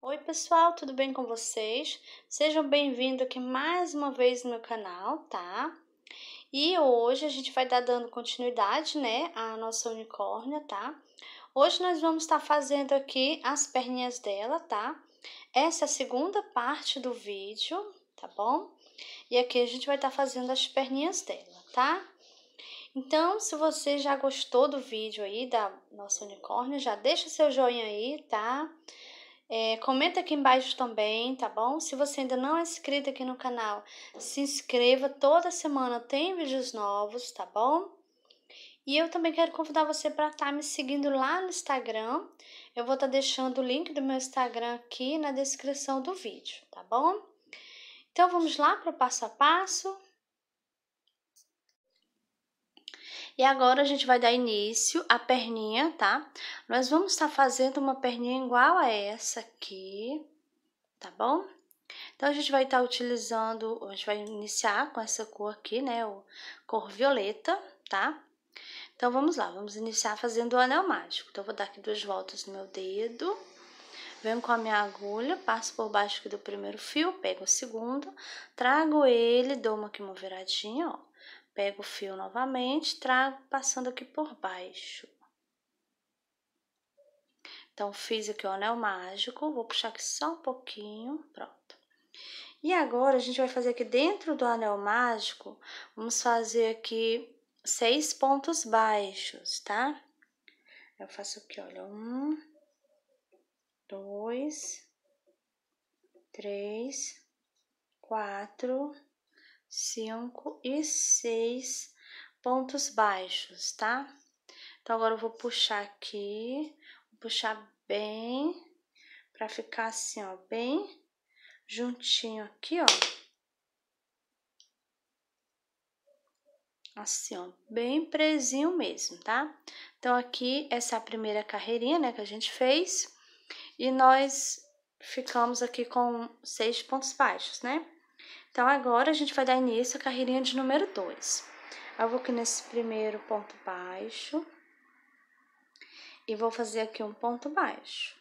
Oi pessoal, tudo bem com vocês? Sejam bem-vindos aqui mais uma vez no meu canal, tá? E hoje a gente vai estar dando continuidade, né, à nossa unicórnia, tá? Hoje nós vamos estar fazendo aqui as perninhas dela, tá? Essa é a segunda parte do vídeo, tá bom? E aqui a gente vai estar fazendo as perninhas dela, tá? Então, se você já gostou do vídeo aí da nossa unicórnio, já deixa seu joinha aí, tá? Tá? É, comenta aqui embaixo também, tá bom? Se você ainda não é inscrito aqui no canal, se inscreva. Toda semana tem vídeos novos, tá bom? E eu também quero convidar você para estar tá me seguindo lá no Instagram. Eu vou estar tá deixando o link do meu Instagram aqui na descrição do vídeo, tá bom? Então vamos lá para o passo a passo. E agora a gente vai dar início à perninha, tá? Nós vamos estar tá fazendo uma perninha igual a essa aqui, tá bom? Então, a gente vai estar tá utilizando, a gente vai iniciar com essa cor aqui, né, o cor violeta, tá? Então, vamos lá, vamos iniciar fazendo o anel mágico. Então, vou dar aqui duas voltas no meu dedo, venho com a minha agulha, passo por baixo aqui do primeiro fio, pego o segundo, trago ele, dou uma aqui uma viradinha, ó. Pego o fio novamente, trago passando aqui por baixo. Então, fiz aqui o anel mágico, vou puxar aqui só um pouquinho, pronto. E agora, a gente vai fazer aqui dentro do anel mágico, vamos fazer aqui seis pontos baixos, tá? Eu faço aqui, olha, um, dois, três, quatro, cinco e seis pontos baixos, tá? Então, agora eu vou puxar aqui, vou puxar bem pra ficar assim, ó, bem juntinho aqui, ó. Assim, ó, bem presinho mesmo, tá? Então, aqui, essa é a primeira carreirinha, né, que a gente fez. E nós ficamos aqui com seis pontos baixos, né? Então, agora a gente vai dar início à carreirinha de número 2. Eu vou aqui nesse primeiro ponto baixo e vou fazer aqui um ponto baixo.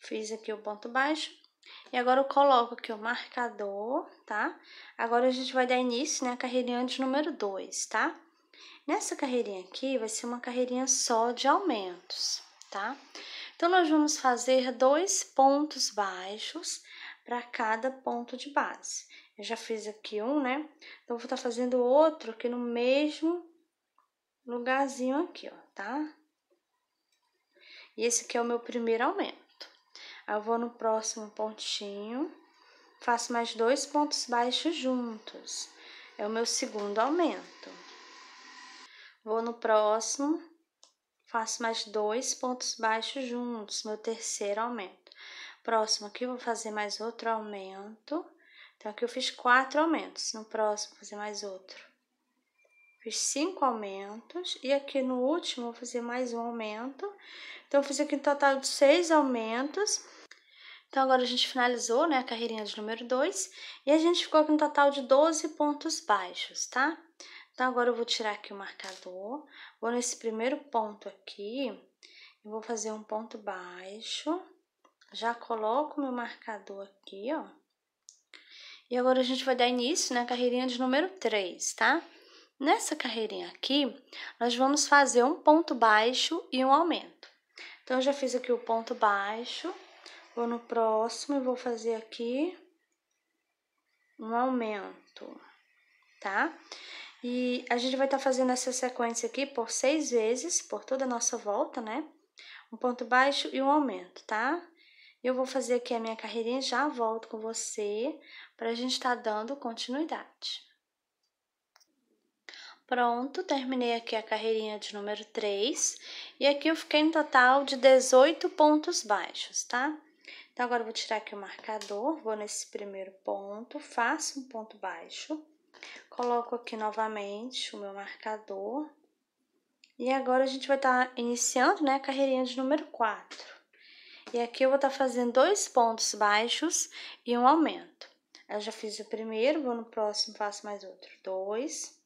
Fiz aqui o ponto baixo. E agora eu coloco aqui o marcador, tá? Agora a gente vai dar início na né, carreirinha de número 2, tá? Nessa carreirinha aqui, vai ser uma carreirinha só de aumentos, tá? Tá? Então, nós vamos fazer dois pontos baixos para cada ponto de base. Eu já fiz aqui um, né? Então, vou estar tá fazendo outro aqui no mesmo lugarzinho aqui, ó, tá? E esse aqui é o meu primeiro aumento. Aí, eu vou no próximo pontinho, faço mais dois pontos baixos juntos. É o meu segundo aumento. Vou no próximo Faço mais dois pontos baixos juntos, meu terceiro aumento. Próximo aqui, eu vou fazer mais outro aumento. Então, aqui eu fiz quatro aumentos. No próximo, vou fazer mais outro. Fiz cinco aumentos. E aqui no último, vou fazer mais um aumento. Então, eu fiz aqui um total de seis aumentos. Então, agora a gente finalizou, né, a carreirinha de número dois E a gente ficou com um total de 12 pontos baixos, tá? Então, agora eu vou tirar aqui o marcador, vou nesse primeiro ponto aqui, e vou fazer um ponto baixo, já coloco meu marcador aqui, ó. E agora a gente vai dar início na carreirinha de número 3, tá? Nessa carreirinha aqui, nós vamos fazer um ponto baixo e um aumento. Então, eu já fiz aqui o ponto baixo, vou no próximo e vou fazer aqui um aumento, tá? E a gente vai estar tá fazendo essa sequência aqui por seis vezes, por toda a nossa volta, né? Um ponto baixo e um aumento, tá? Eu vou fazer aqui a minha carreirinha e já volto com você para a gente estar tá dando continuidade. Pronto, terminei aqui a carreirinha de número 3 e aqui eu fiquei no total de 18 pontos baixos, tá? Então, agora eu vou tirar aqui o marcador, vou nesse primeiro ponto, faço um ponto baixo Coloco aqui novamente o meu marcador. E agora a gente vai estar tá iniciando né, a carreirinha de número 4. E aqui eu vou estar tá fazendo dois pontos baixos e um aumento. Eu já fiz o primeiro, vou no próximo, faço mais outro. Dois.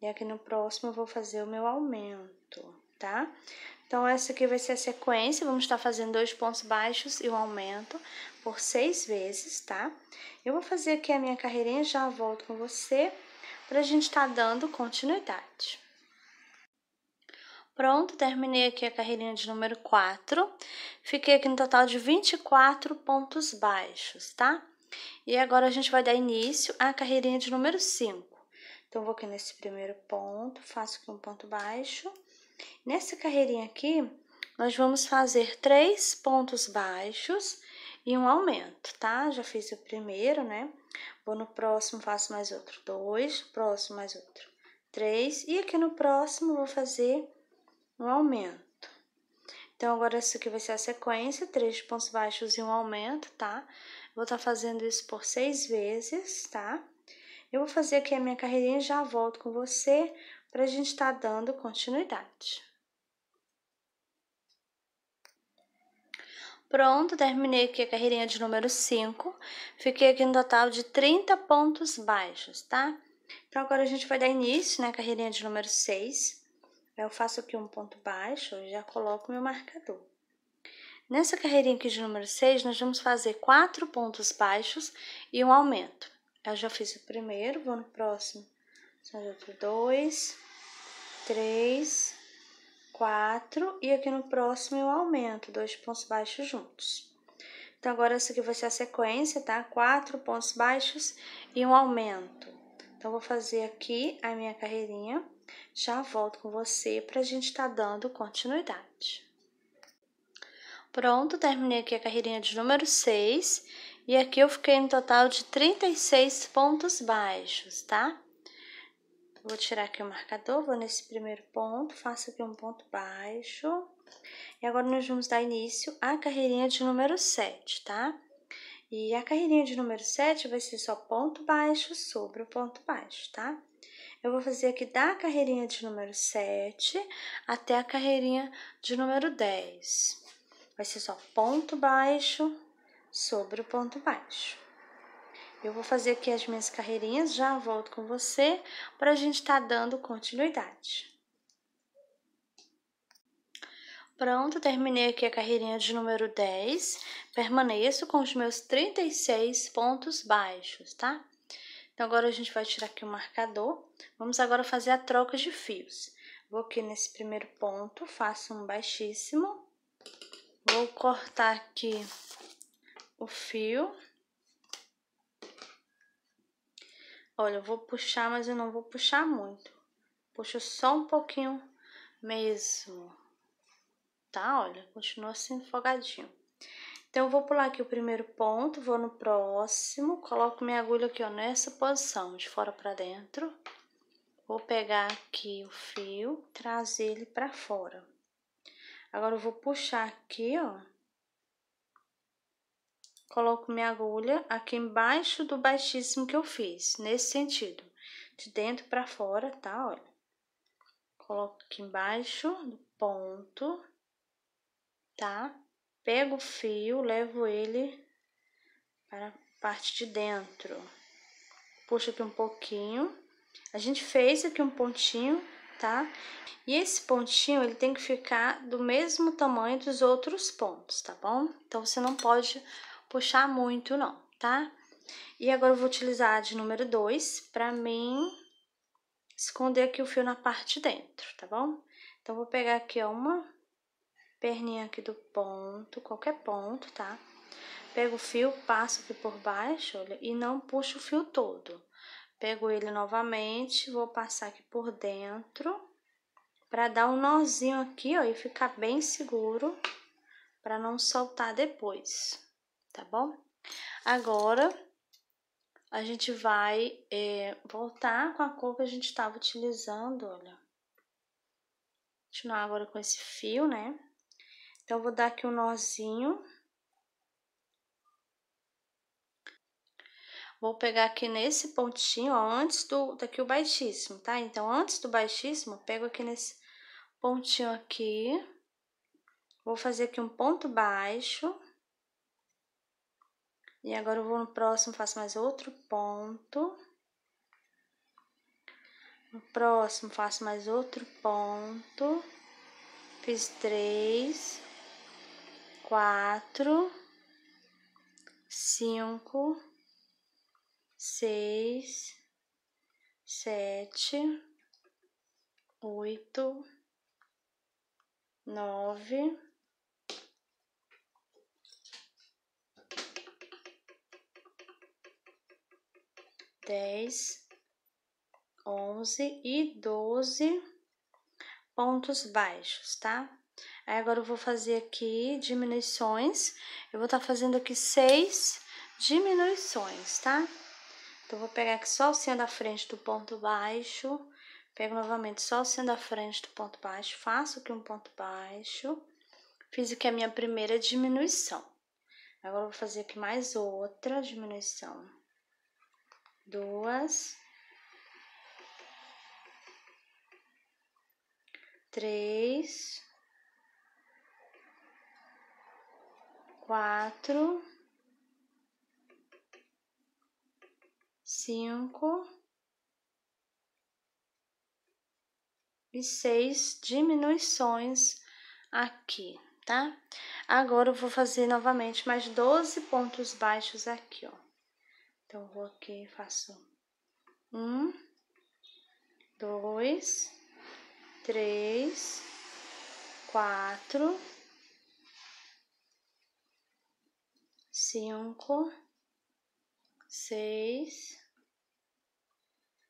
E aqui no próximo eu vou fazer o meu aumento tá? Então, essa aqui vai ser a sequência, vamos estar fazendo dois pontos baixos e um aumento por seis vezes, tá? Eu vou fazer aqui a minha carreirinha, já volto com você, pra gente estar tá dando continuidade. Pronto, terminei aqui a carreirinha de número 4. Fiquei aqui no total de 24 pontos baixos, tá? E agora a gente vai dar início à carreirinha de número 5. Então, vou aqui nesse primeiro ponto, faço aqui um ponto baixo Nessa carreirinha aqui, nós vamos fazer três pontos baixos e um aumento, tá? Já fiz o primeiro, né? Vou no próximo, faço mais outro, dois, próximo, mais outro, três. E aqui no próximo, vou fazer um aumento. Então, agora isso aqui vai ser a sequência, três pontos baixos e um aumento, tá? Vou estar tá fazendo isso por seis vezes, tá? Eu vou fazer aqui a minha carreirinha e já volto com você para a gente estar tá dando continuidade. Pronto, terminei aqui a carreirinha de número 5. Fiquei aqui no total de 30 pontos baixos, tá? Então, agora a gente vai dar início na né, carreirinha de número 6. Eu faço aqui um ponto baixo e já coloco meu marcador. Nessa carreirinha aqui de número 6, nós vamos fazer quatro pontos baixos e um aumento. Eu já fiz o primeiro, vou no próximo. São outro dois, três, quatro, e aqui no próximo eu aumento, dois pontos baixos juntos. Então, agora isso aqui vai ser a sequência, tá? Quatro pontos baixos e um aumento. Então, vou fazer aqui a minha carreirinha, já volto com você pra gente tá dando continuidade. Pronto, terminei aqui a carreirinha de número 6, e aqui eu fiquei no total de 36 pontos baixos, tá? Vou tirar aqui o marcador, vou nesse primeiro ponto, faço aqui um ponto baixo. E agora nós vamos dar início à carreirinha de número 7, tá? E a carreirinha de número 7 vai ser só ponto baixo sobre o ponto baixo, tá? Eu vou fazer aqui da carreirinha de número 7 até a carreirinha de número 10. Vai ser só ponto baixo sobre o ponto baixo. Eu vou fazer aqui as minhas carreirinhas, já volto com você para a gente estar tá dando continuidade. Pronto, terminei aqui a carreirinha de número 10. Permaneço com os meus 36 pontos baixos, tá? Então, agora a gente vai tirar aqui o marcador. Vamos agora fazer a troca de fios. Vou aqui nesse primeiro ponto, faço um baixíssimo. Vou cortar aqui o fio Olha, eu vou puxar, mas eu não vou puxar muito. Puxo só um pouquinho mesmo. Tá? Olha, continua assim folgadinho. Então, eu vou pular aqui o primeiro ponto, vou no próximo, coloco minha agulha aqui, ó, nessa posição, de fora pra dentro. Vou pegar aqui o fio, trazer ele pra fora. Agora, eu vou puxar aqui, ó, coloco minha agulha aqui embaixo do baixíssimo que eu fiz, nesse sentido, de dentro para fora, tá? Olha, coloco aqui embaixo do ponto, tá? Pego o fio, levo ele para a parte de dentro, puxo aqui um pouquinho. A gente fez aqui um pontinho, tá? E esse pontinho, ele tem que ficar do mesmo tamanho dos outros pontos, tá bom? Então, você não pode puxar muito não, tá? E agora eu vou utilizar de número 2 para mim esconder aqui o fio na parte de dentro, tá bom? Então, vou pegar aqui ó, uma perninha aqui do ponto, qualquer ponto, tá? Pego o fio, passo aqui por baixo, olha, e não puxo o fio todo. Pego ele novamente, vou passar aqui por dentro, pra dar um nozinho aqui, ó, e ficar bem seguro, pra não soltar depois tá bom? Agora, a gente vai é, voltar com a cor que a gente estava utilizando, olha. Continuar agora com esse fio, né? Então, vou dar aqui um nozinho. Vou pegar aqui nesse pontinho, ó, antes do, daqui o baixíssimo, tá? Então, antes do baixíssimo, pego aqui nesse pontinho aqui. Vou fazer aqui um ponto baixo. E agora eu vou no próximo, faço mais outro ponto. No próximo, faço mais outro ponto. Fiz três, quatro, cinco, seis, sete, oito, nove, dez, onze e doze pontos baixos, tá? Aí agora eu vou fazer aqui diminuições. Eu vou estar tá fazendo aqui seis diminuições, tá? Então, vou pegar aqui só o alcinha da frente do ponto baixo. Pego novamente só o alcinha da frente do ponto baixo. Faço aqui um ponto baixo. Fiz aqui a minha primeira diminuição. Agora, vou fazer aqui mais outra diminuição duas, três, quatro, cinco e seis diminuições aqui, tá? Agora eu vou fazer novamente mais 12 pontos baixos aqui, ó. Então, vou aqui e faço um, dois, três, quatro, cinco, seis,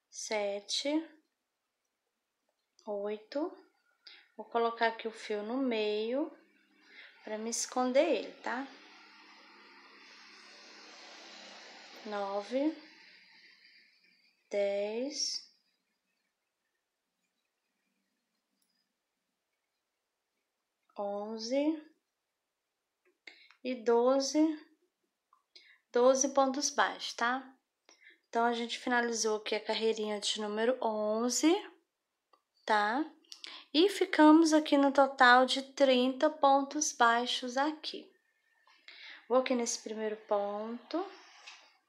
sete, oito. Vou colocar aqui o fio no meio para me esconder ele, tá? nove, dez, onze e doze, doze pontos baixos, tá? Então, a gente finalizou aqui a carreirinha de número onze, tá? E ficamos aqui no total de 30 pontos baixos aqui. Vou aqui nesse primeiro ponto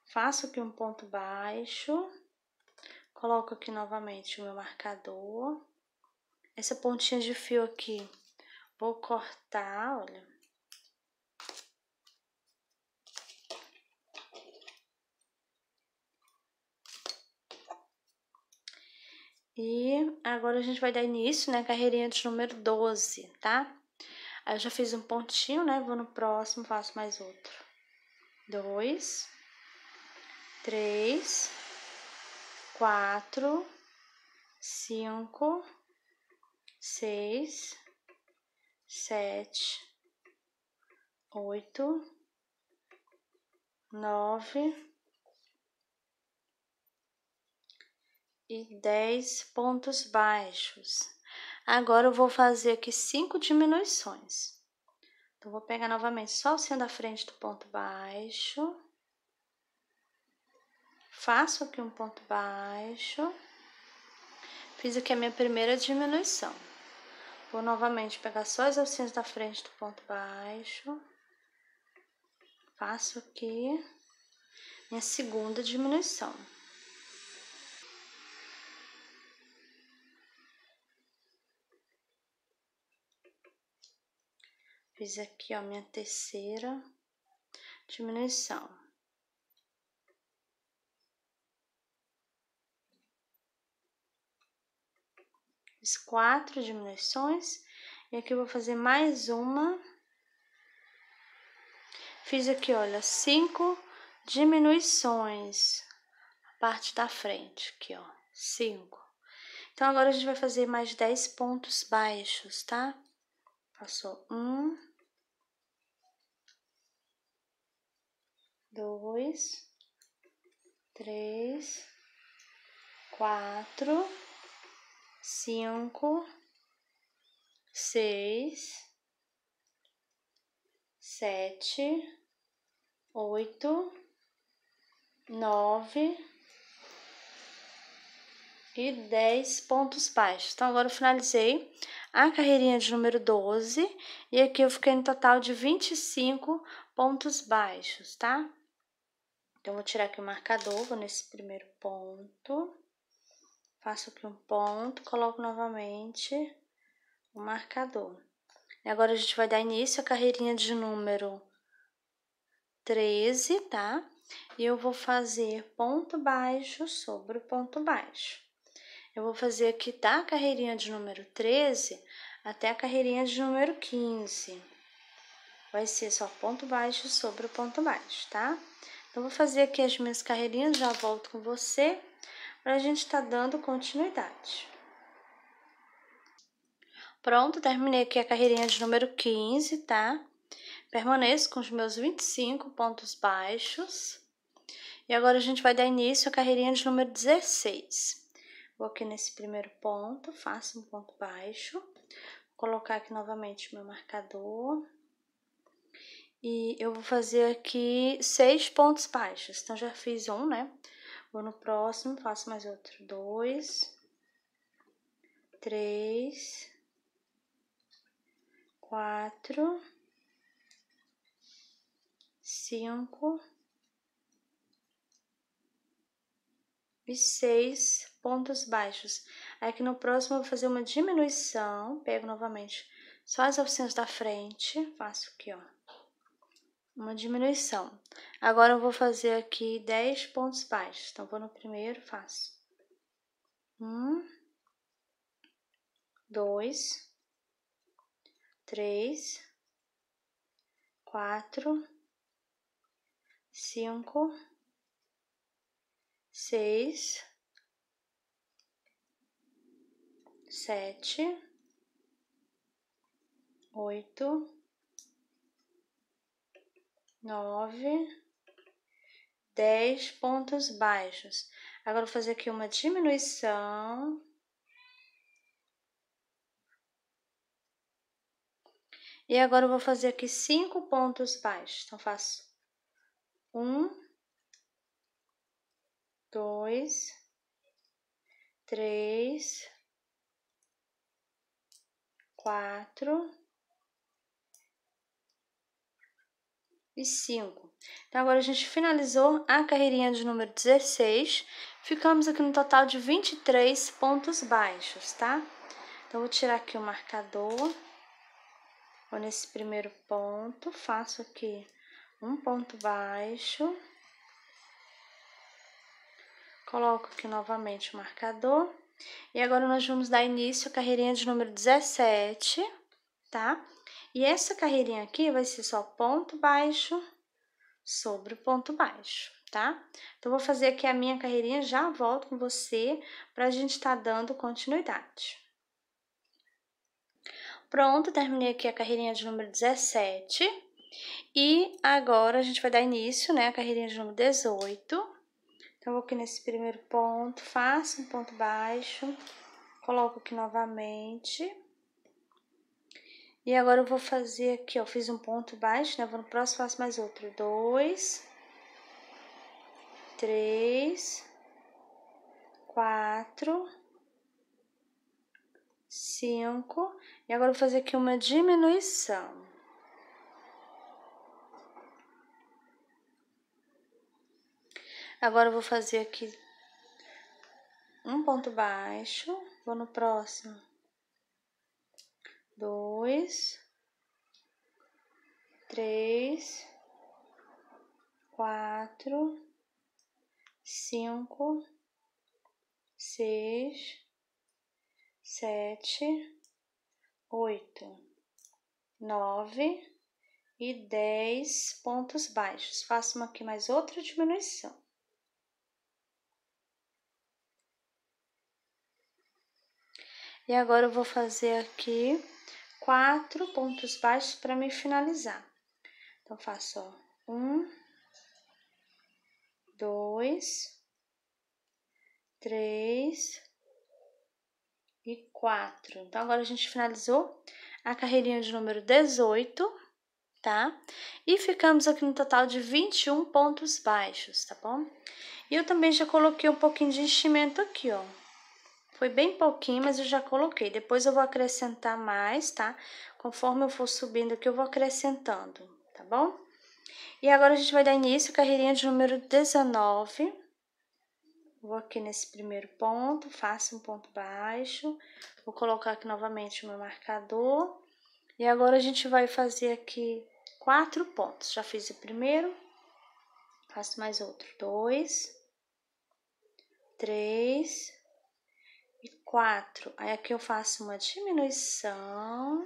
faço aqui um ponto baixo, coloco aqui novamente o meu marcador. Essa pontinha de fio aqui, vou cortar, olha. E agora a gente vai dar início, né, carreirinha de número 12, tá? Aí eu já fiz um pontinho, né, vou no próximo, faço mais outro. Dois três, quatro, cinco, seis, sete, oito, nove e dez pontos baixos. Agora eu vou fazer aqui cinco diminuições. Então, vou pegar novamente só o centro da frente do ponto baixo faço aqui um ponto baixo, fiz aqui a minha primeira diminuição. Vou novamente pegar só as alcinhas da frente do ponto baixo, faço aqui minha segunda diminuição. Fiz aqui, ó, minha terceira diminuição. fiz quatro diminuições e aqui eu vou fazer mais uma. Fiz aqui, olha, cinco diminuições, a parte da frente aqui, ó, cinco. Então, agora a gente vai fazer mais dez pontos baixos, tá? Passou um, dois, três, quatro cinco, seis, sete, oito, nove e dez pontos baixos. Então, agora eu finalizei a carreirinha de número 12 e aqui eu fiquei no total de 25 pontos baixos, tá? Então, vou tirar aqui o marcador, vou nesse primeiro ponto passo aqui um ponto, coloco novamente o marcador. E agora a gente vai dar início à carreirinha de número 13, tá? E eu vou fazer ponto baixo sobre o ponto baixo. Eu vou fazer aqui da tá? carreirinha de número 13 até a carreirinha de número 15. Vai ser só ponto baixo sobre o ponto baixo, tá? Então, vou fazer aqui as minhas carreirinhas, já volto com você a gente estar tá dando continuidade. Pronto, terminei aqui a carreirinha de número 15, tá? Permaneço com os meus 25 pontos baixos. E agora a gente vai dar início à carreirinha de número 16. Vou aqui nesse primeiro ponto, faço um ponto baixo. Vou colocar aqui novamente meu marcador. E eu vou fazer aqui seis pontos baixos. Então, já fiz um, né? Vou no próximo, faço mais outro. Dois, três, quatro, cinco e seis pontos baixos. Aqui no próximo, eu vou fazer uma diminuição, pego novamente só as alcinhas da frente, faço aqui, ó uma diminuição. Agora eu vou fazer aqui 10 pontos baixos. Então, vou no primeiro, faço um, dois, três, quatro, cinco, seis, sete, oito nove, dez pontos baixos. Agora, vou fazer aqui uma diminuição. E agora, eu vou fazer aqui cinco pontos baixos. Então, faço um, dois, três, quatro, e 5. Então, agora a gente finalizou a carreirinha de número 16. Ficamos aqui no total de 23 pontos baixos, tá? Então, vou tirar aqui o marcador. Vou nesse primeiro ponto, faço aqui um ponto baixo. Coloco aqui novamente o marcador. E agora, nós vamos dar início à carreirinha de número 17, tá? E essa carreirinha aqui vai ser só ponto baixo sobre o ponto baixo, tá? Então, vou fazer aqui a minha carreirinha, já volto com você para a gente estar tá dando continuidade. Pronto, terminei aqui a carreirinha de número 17. E agora a gente vai dar início, né, a carreirinha de número 18. Então, vou aqui nesse primeiro ponto, faço um ponto baixo, coloco aqui novamente e agora eu vou fazer aqui, ó, fiz um ponto baixo, né? Vou no próximo, faço mais outro. Dois, três, quatro, cinco. E agora vou fazer aqui uma diminuição. Agora eu vou fazer aqui um ponto baixo, vou no próximo dois, três, quatro, cinco, seis, sete, oito, nove e dez pontos baixos. Faço aqui mais outra diminuição. E agora eu vou fazer aqui quatro pontos baixos para me finalizar. Então, faço ó, um, dois, três e quatro. Então, agora a gente finalizou a carreirinha de número 18, tá? E ficamos aqui no total de 21 pontos baixos, tá bom? E eu também já coloquei um pouquinho de enchimento aqui, ó. Foi bem pouquinho, mas eu já coloquei. Depois eu vou acrescentar mais, tá? Conforme eu for subindo aqui, eu vou acrescentando, tá bom? E agora a gente vai dar início à carreirinha de número 19. Vou aqui nesse primeiro ponto, faço um ponto baixo. Vou colocar aqui novamente o meu marcador. E agora a gente vai fazer aqui quatro pontos. Já fiz o primeiro, faço mais outro. Dois, três, quatro. Aí aqui eu faço uma diminuição.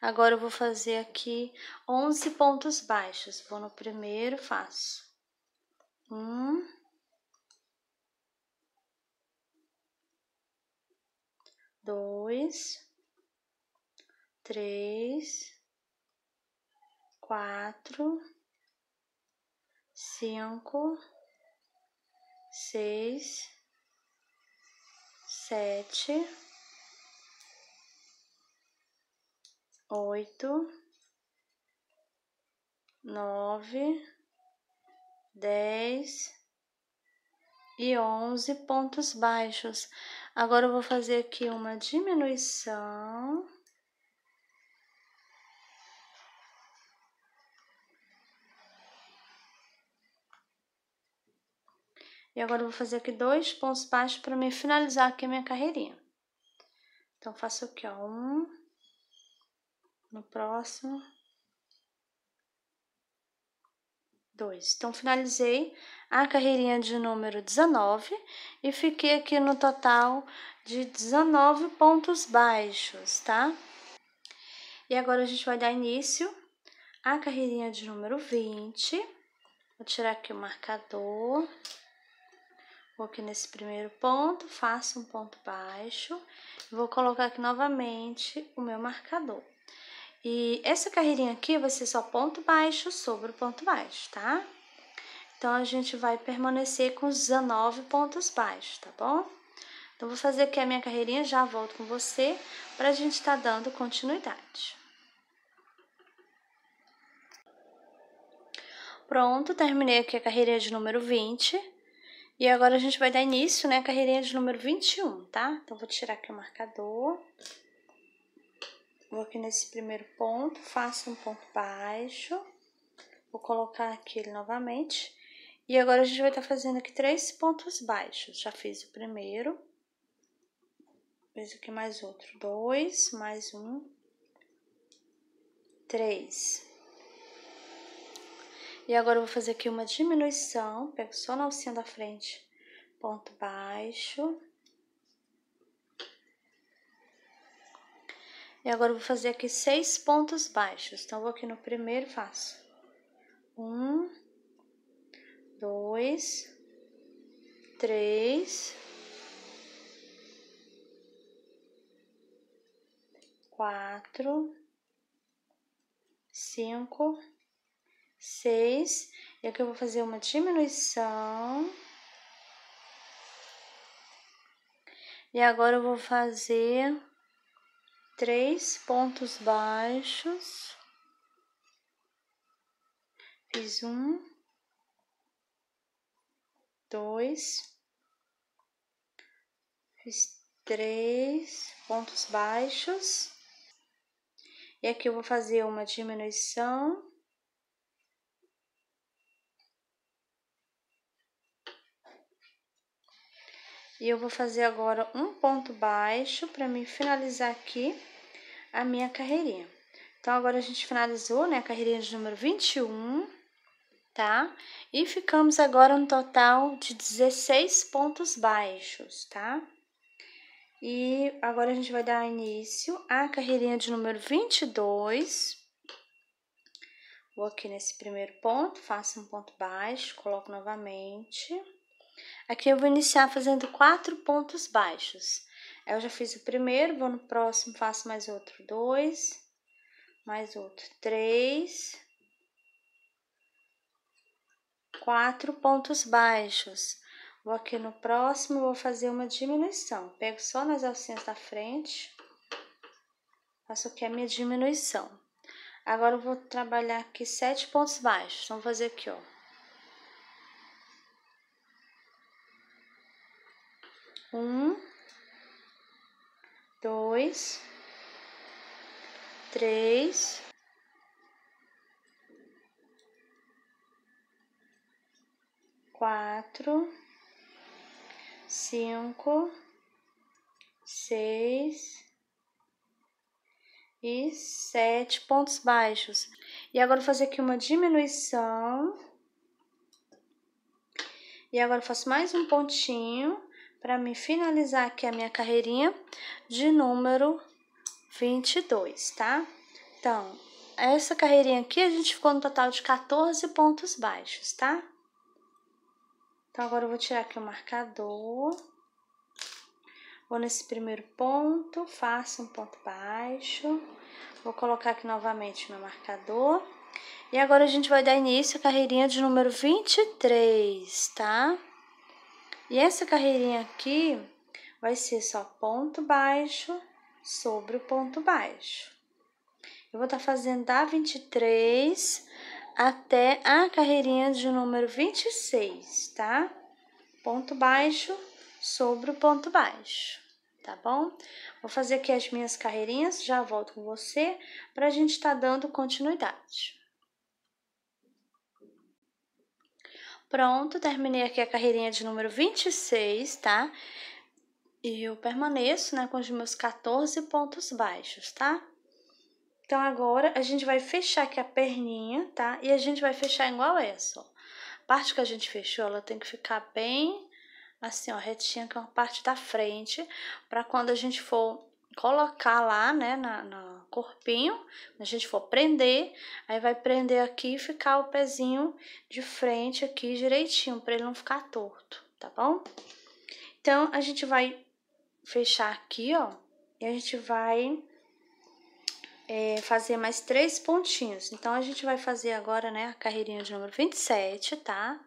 Agora eu vou fazer aqui 11 pontos baixos. Vou no primeiro, faço um, dois, três, quatro, cinco, seis, sete, oito, nove, dez e onze pontos baixos. Agora eu vou fazer aqui uma diminuição. E agora vou fazer aqui dois pontos baixos para me finalizar aqui a minha carreirinha. Então, faço aqui, ó, um, no próximo, dois. Então, finalizei a carreirinha de número 19 e fiquei aqui no total de 19 pontos baixos, tá? E agora a gente vai dar início à carreirinha de número 20. Vou tirar aqui o marcador. Vou aqui nesse primeiro ponto, faço um ponto baixo, vou colocar aqui novamente o meu marcador. E essa carreirinha aqui vai ser só ponto baixo sobre o ponto baixo, tá? Então, a gente vai permanecer com 19 pontos baixos, tá bom? Então, vou fazer aqui a minha carreirinha, já volto com você, para a gente estar tá dando continuidade. Pronto, terminei aqui a carreirinha de número 20. E agora a gente vai dar início, né, carreirinha de número 21, tá? Então, vou tirar aqui o marcador. Vou aqui nesse primeiro ponto, faço um ponto baixo. Vou colocar aqui ele novamente. E agora a gente vai estar tá fazendo aqui três pontos baixos. Já fiz o primeiro. Fiz aqui mais outro. Dois, mais um. Três. E agora eu vou fazer aqui uma diminuição, pego só na alcinha da frente, ponto baixo. E agora eu vou fazer aqui seis pontos baixos. Então, eu vou aqui no primeiro faço um, dois, três, quatro, cinco seis E aqui eu vou fazer uma diminuição. E agora eu vou fazer três pontos baixos. Fiz um, dois, fiz três pontos baixos. E aqui eu vou fazer uma diminuição E eu vou fazer agora um ponto baixo para mim finalizar aqui a minha carreirinha. Então, agora a gente finalizou, né, a carreirinha de número 21, tá? E ficamos agora um total de 16 pontos baixos, tá? E agora a gente vai dar início à carreirinha de número 22. Vou aqui nesse primeiro ponto, faço um ponto baixo, coloco novamente Aqui eu vou iniciar fazendo quatro pontos baixos. Eu já fiz o primeiro, vou no próximo, faço mais outro dois, mais outro três, quatro pontos baixos. Vou aqui no próximo, vou fazer uma diminuição. Pego só nas alcinhas da frente, faço aqui a minha diminuição. Agora eu vou trabalhar aqui sete pontos baixos. Vamos fazer aqui, ó. Um, dois, três, quatro, cinco, seis e sete pontos baixos. E agora fazer aqui uma diminuição. E agora faço mais um pontinho para me finalizar aqui a minha carreirinha de número 22, tá? Então, essa carreirinha aqui a gente ficou no total de 14 pontos baixos, tá? Então, agora eu vou tirar aqui o marcador. Vou nesse primeiro ponto, faço um ponto baixo. Vou colocar aqui novamente meu marcador. E agora a gente vai dar início à carreirinha de número 23, tá? Tá? E essa carreirinha aqui vai ser só ponto baixo sobre o ponto baixo. Eu vou estar tá fazendo da 23 até a carreirinha de número 26, tá? Ponto baixo sobre o ponto baixo, tá bom? Vou fazer aqui as minhas carreirinhas, já volto com você para a gente estar tá dando continuidade. Pronto, terminei aqui a carreirinha de número 26, tá? E eu permaneço, né, com os meus 14 pontos baixos, tá? Então, agora, a gente vai fechar aqui a perninha, tá? E a gente vai fechar igual essa, ó. A parte que a gente fechou, ela tem que ficar bem assim, ó, retinha, que é uma parte da frente, para quando a gente for colocar lá, né, na, na corpinho, a gente for prender, aí vai prender aqui e ficar o pezinho de frente aqui direitinho, para ele não ficar torto, tá bom? Então, a gente vai fechar aqui, ó, e a gente vai é, fazer mais três pontinhos. Então, a gente vai fazer agora, né, a carreirinha de número 27, tá?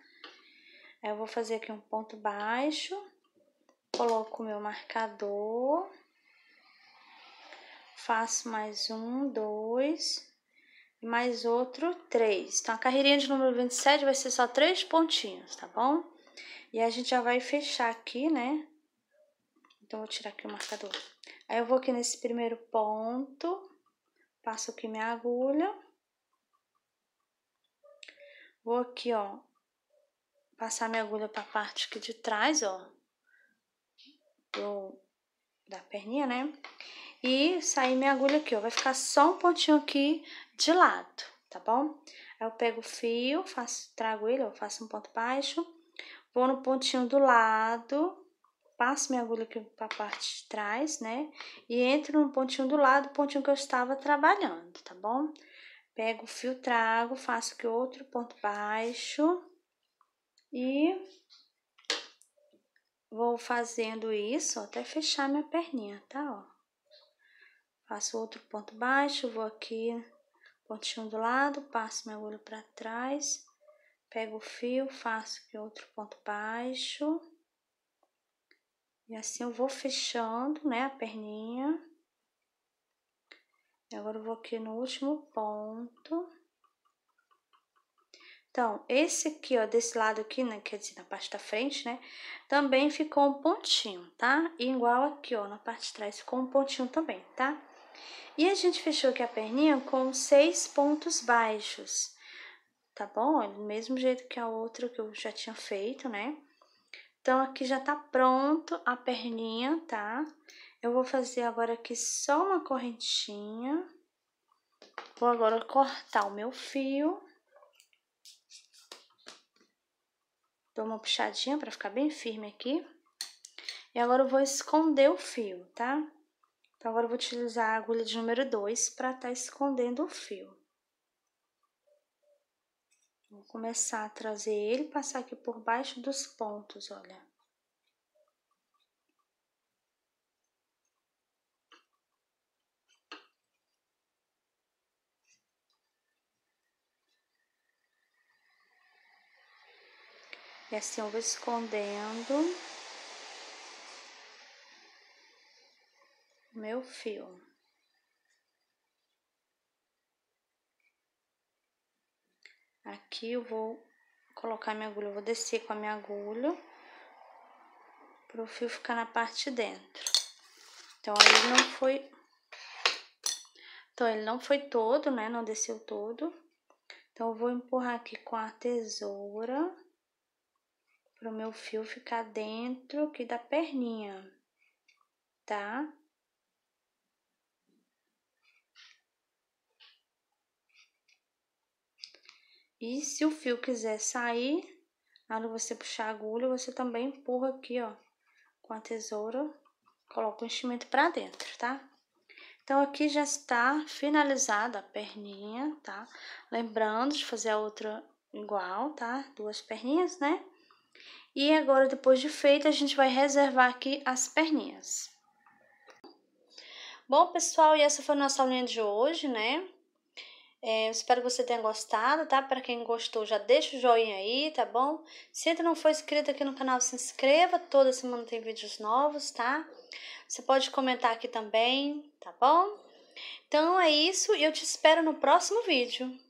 Aí, eu vou fazer aqui um ponto baixo, coloco o meu marcador faço mais um, dois, mais outro, três. Então, a carreirinha de número 27 vai ser só três pontinhos, tá bom? E a gente já vai fechar aqui, né? Então, vou tirar aqui o marcador. Aí, eu vou aqui nesse primeiro ponto, passo aqui minha agulha. Vou aqui, ó, passar minha agulha pra parte aqui de trás, ó, do, da perninha, né? e sair minha agulha aqui, ó. Vai ficar só um pontinho aqui de lado, tá bom? Aí eu pego o fio, faço, trago ele, ó, faço um ponto baixo, vou no pontinho do lado, passo minha agulha aqui pra parte de trás, né? E entro no pontinho do lado, pontinho que eu estava trabalhando, tá bom? Pego o fio, trago, faço aqui outro ponto baixo e vou fazendo isso até fechar minha perninha, tá? Ó. Faço outro ponto baixo, vou aqui, pontinho do lado, passo meu olho para trás, pego o fio, faço aqui outro ponto baixo. E assim eu vou fechando, né, a perninha. E agora eu vou aqui no último ponto. Então, esse aqui, ó, desse lado aqui, né, quer dizer, na parte da frente, né, também ficou um pontinho, tá? E igual aqui, ó, na parte de trás ficou um pontinho também, Tá? E a gente fechou aqui a perninha com seis pontos baixos, tá bom? É do mesmo jeito que a outra que eu já tinha feito, né? Então, aqui já tá pronto a perninha, tá? Eu vou fazer agora aqui só uma correntinha. Vou agora cortar o meu fio. Dou uma puxadinha pra ficar bem firme aqui. E agora eu vou esconder o fio, tá? Tá? Então, agora eu vou utilizar a agulha de número 2 para estar tá escondendo o fio. Vou começar a trazer ele, passar aqui por baixo dos pontos, olha. E assim eu vou escondendo meu fio Aqui eu vou colocar minha agulha, eu vou descer com a minha agulha para o fio ficar na parte de dentro. Então ele não foi Então ele não foi todo, né? Não desceu todo. Então eu vou empurrar aqui com a tesoura para o meu fio ficar dentro aqui da perninha, tá? E se o fio quiser sair, na hora você puxar a agulha, você também empurra aqui, ó, com a tesoura, coloca o enchimento para dentro, tá? Então, aqui já está finalizada a perninha, tá? Lembrando de fazer a outra igual, tá? Duas perninhas, né? E agora, depois de feita, a gente vai reservar aqui as perninhas. Bom, pessoal, e essa foi a nossa aulinha de hoje, né? É, eu espero que você tenha gostado, tá? Para quem gostou, já deixa o joinha aí, tá bom? Se ainda não for inscrito aqui no canal, se inscreva. Toda semana tem vídeos novos, tá? Você pode comentar aqui também, tá bom? Então é isso e eu te espero no próximo vídeo.